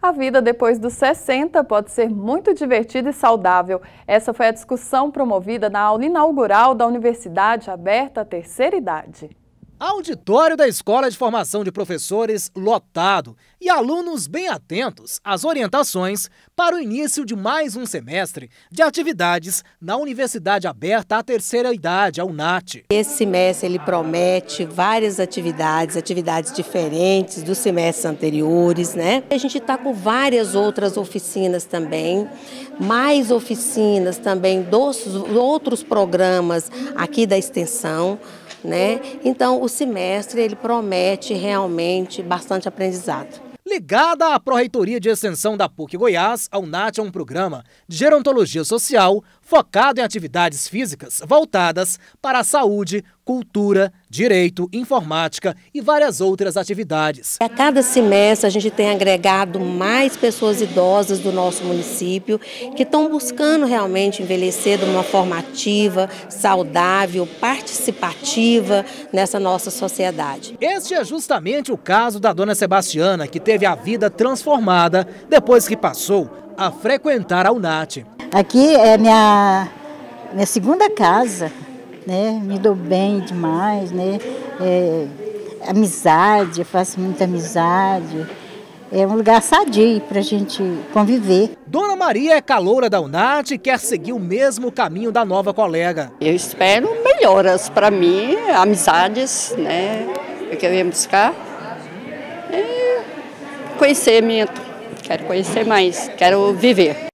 A vida depois dos 60 pode ser muito divertida e saudável. Essa foi a discussão promovida na aula inaugural da Universidade Aberta à Terceira Idade. Auditório da Escola de Formação de Professores lotado e alunos bem atentos às orientações para o início de mais um semestre de atividades na Universidade Aberta à Terceira Idade, a UNAT. Esse semestre ele promete várias atividades, atividades diferentes dos semestres anteriores, né? A gente está com várias outras oficinas também, mais oficinas também dos outros programas aqui da extensão né? Então o semestre ele promete realmente bastante aprendizado. Ligada à Proreitoria de Extensão da PUC Goiás, a UNAT é um programa de gerontologia social focado em atividades físicas voltadas para a saúde, cultura, direito, informática e várias outras atividades. A cada semestre a gente tem agregado mais pessoas idosas do nosso município que estão buscando realmente envelhecer de uma forma ativa, saudável, participativa nessa nossa sociedade. Este é justamente o caso da dona Sebastiana, que teve a vida transformada depois que passou a frequentar a UNAT. Aqui é minha, minha segunda casa né? Me dou bem demais, né? É, amizade, faço muita amizade. É um lugar sadio para a gente conviver. Dona Maria é caloura da UNAT e quer seguir o mesmo caminho da nova colega. Eu espero melhoras para mim, amizades, né? É eu ia buscar. E é conhecimento. Quero conhecer mais, quero viver.